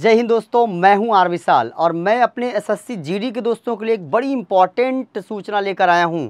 जय हिंद दोस्तों मैं हूं आर विशाल और मैं अपने एसएससी जीडी के दोस्तों के लिए एक बड़ी इम्पॉर्टेंट सूचना लेकर आया हूं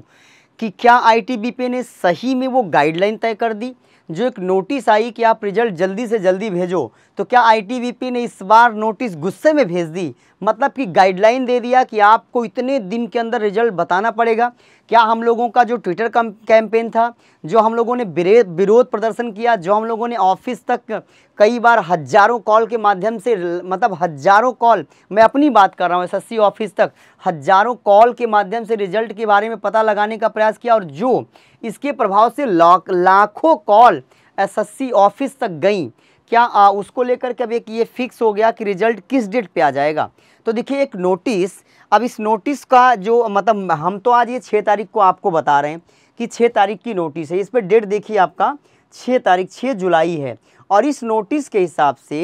कि क्या आईटीबीपी ने सही में वो गाइडलाइन तय कर दी जो एक नोटिस आई कि आप रिजल्ट जल्दी से जल्दी भेजो तो क्या आईटीबीपी ने इस बार नोटिस गुस्से में भेज दी मतलब कि गाइडलाइन दे दिया कि आपको इतने दिन के अंदर रिजल्ट बताना पड़ेगा क्या हम लोगों का जो ट्विटर कैंपेन था जो हम लोगों ने विरोध प्रदर्शन किया जो हम लोगों ने ऑफिस तक कई बार हज़ारों कॉल के माध्यम से मतलब हज़ारों कॉल मैं अपनी बात कर रहा हूँ एस ऑफिस तक हज़ारों कॉल के माध्यम से रिजल्ट के बारे में पता लगाने का प्रयास किया और जो इसके प्रभाव से लाखों कॉल एसएससी ऑफिस तक गई क्या आ, उसको लेकर के अब एक ये फिक्स हो गया कि रिजल्ट किस डेट पे आ जाएगा तो देखिए एक नोटिस अब इस नोटिस का जो मतलब हम तो आज ये छः तारीख को आपको बता रहे हैं कि छः तारीख की नोटिस है इस पर डेट देखिए आपका छः तारीख छः जुलाई है और इस नोटिस के हिसाब से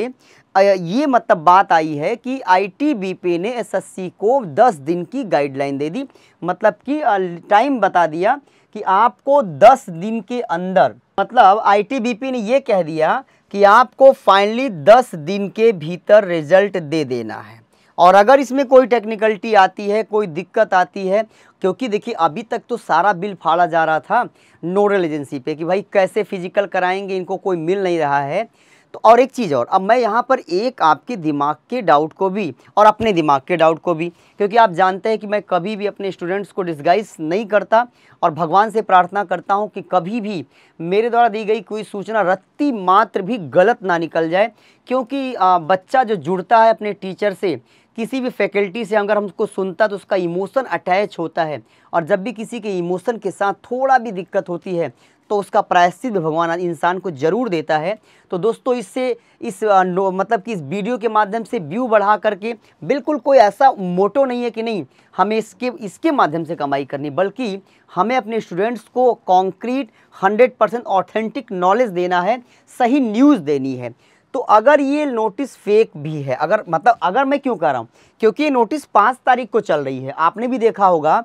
ये मतलब बात आई है कि आईटीबीपी ने एसएससी को 10 दिन की गाइडलाइन दे दी मतलब कि टाइम बता दिया कि आपको 10 दिन के अंदर मतलब आईटीबीपी ने ये कह दिया कि आपको फाइनली 10 दिन के भीतर रिजल्ट दे देना है और अगर इसमें कोई टेक्निकलिटी आती है कोई दिक्कत आती है क्योंकि देखिए अभी तक तो सारा बिल फाड़ा जा रहा था नोडल एजेंसी पे कि भाई कैसे फिजिकल कराएंगे इनको कोई मिल नहीं रहा है तो और एक चीज़ और अब मैं यहाँ पर एक आपके दिमाग के डाउट को भी और अपने दिमाग के डाउट को भी क्योंकि आप जानते हैं कि मैं कभी भी अपने स्टूडेंट्स को डिस्गाइज नहीं करता और भगवान से प्रार्थना करता हूँ कि कभी भी मेरे द्वारा दी गई कोई सूचना रत्ती मात्र भी गलत ना निकल जाए क्योंकि बच्चा जो जुड़ता है अपने टीचर से किसी भी फैकल्टी से अगर हमको सुनता तो उसका इमोशन अटैच होता है और जब भी किसी के इमोशन के साथ थोड़ा भी दिक्कत होती है तो उसका प्रायश्चित भगवान इंसान को जरूर देता है तो दोस्तों इससे इस नो मतलब कि इस वीडियो के माध्यम से व्यू बढ़ा करके बिल्कुल कोई ऐसा मोटो नहीं है कि नहीं हमें इसके इसके माध्यम से कमाई करनी बल्कि हमें अपने स्टूडेंट्स को कॉन्क्रीट 100 परसेंट ऑथेंटिक नॉलेज देना है सही न्यूज़ देनी है तो अगर ये नोटिस फेक भी है अगर मतलब अगर मैं क्यों कह रहा हूँ क्योंकि ये नोटिस पाँच तारीख को चल रही है आपने भी देखा होगा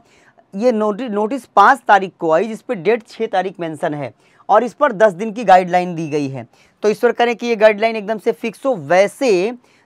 ये नोटिस नोटिस पाँच तारीख को आई जिस पर डेट छः तारीख मेंशन है और इस पर दस दिन की गाइडलाइन दी गई है तो ईश्वर करें कि ये गाइडलाइन एकदम से फिक्स हो वैसे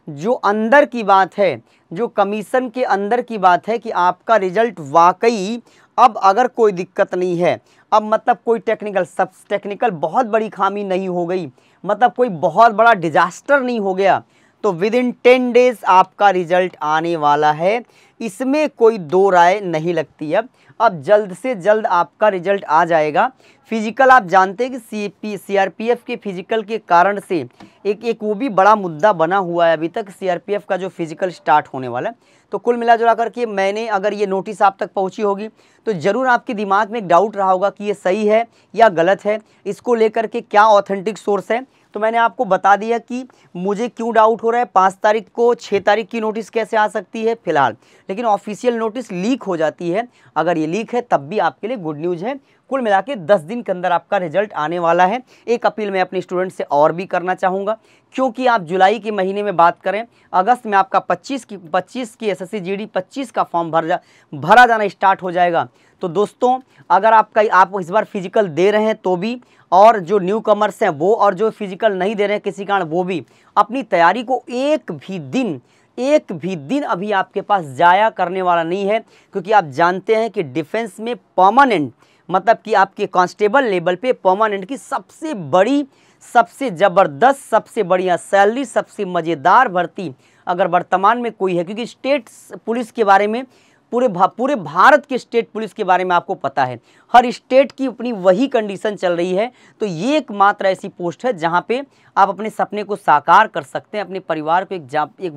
जो अंदर की बात है जो कमीशन के अंदर की बात है कि आपका रिजल्ट वाकई अब अगर कोई दिक्कत नहीं है अब मतलब कोई टेक्निकल सब टेक्निकल बहुत बड़ी खामी नहीं हो गई मतलब कोई बहुत बड़ा डिजास्टर नहीं हो गया तो विद इन टेन डेज़ आपका रिजल्ट आने वाला है इसमें कोई दो राय नहीं लगती अब अब जल्द से जल्द आपका रिजल्ट आ जाएगा फिजिकल आप जानते हैं कि C P C R P F के फिजिकल के कारण से एक एक वो भी बड़ा मुद्दा बना हुआ है अभी तक सी आर पी एफ़ का जो फिजिकल स्टार्ट होने वाला है तो कुल मिला जुला करके मैंने अगर ये नोटिस आप तक पहुंची होगी तो ज़रूर आपके दिमाग में एक डाउट रहा होगा कि ये सही है या गलत है इसको लेकर के क्या ऑथेंटिक सोर्स है तो मैंने आपको बता दिया कि मुझे क्यों डाउट हो रहा है पाँच तारीख को छः तारीख की नोटिस कैसे आ सकती है फिलहाल लेकिन ऑफिशियल नोटिस लीक हो जाती है अगर ये लीक है तब भी आपके लिए गुड न्यूज़ है कुल मिला के दस दिन के अंदर आपका रिजल्ट आने वाला है एक अपील मैं अपने स्टूडेंट से और भी करना चाहूँगा क्योंकि आप जुलाई के महीने में बात करें अगस्त में आपका 25 की 25 की एसएससी जीडी 25 का फॉर्म भर जा भरा जाना स्टार्ट हो जाएगा तो दोस्तों अगर आपका आप इस बार फिजिकल दे रहे हैं तो भी और जो न्यू कमर्स हैं वो और जो फिजिकल नहीं दे रहे हैं किसी कारण वो भी अपनी तैयारी को एक भी दिन एक भी दिन अभी आपके पास जाया करने वाला नहीं है क्योंकि आप जानते हैं कि डिफेंस में पर्मानेंट मतलब कि आपके कांस्टेबल लेवल पे पर्मानेंट की सबसे बड़ी सबसे ज़बरदस्त सबसे बढ़िया सैलरी सबसे मज़ेदार भर्ती अगर वर्तमान में कोई है क्योंकि स्टेट पुलिस के बारे में पूरे भा, पूरे भारत के स्टेट पुलिस के बारे में आपको पता है हर स्टेट की अपनी वही कंडीशन चल रही है तो ये एकमात्र ऐसी पोस्ट है जहाँ पे आप अपने सपने को साकार कर सकते हैं अपने परिवार को एक जा एक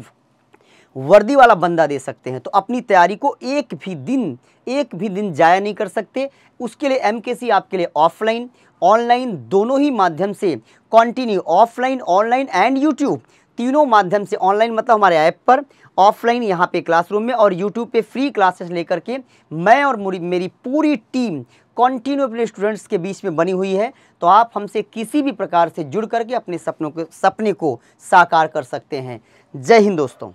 वर्दी वाला बंदा दे सकते हैं तो अपनी तैयारी को एक भी दिन एक भी दिन जाया नहीं कर सकते उसके लिए एम आपके लिए ऑफलाइन ऑनलाइन दोनों ही माध्यम से continue offline online and YouTube तीनों माध्यम से ऑनलाइन मतलब हमारे ऐप पर ऑफलाइन यहाँ पे क्लासरूम में और यूट्यूब पे फ्री क्लासेस लेकर के मैं और मेरी पूरी टीम कॉन्टिन्यू अपने स्टूडेंट्स के बीच में बनी हुई है तो आप हमसे किसी भी प्रकार से जुड़ करके अपने सपनों के सपने को साकार कर सकते हैं जय हिंद दोस्तों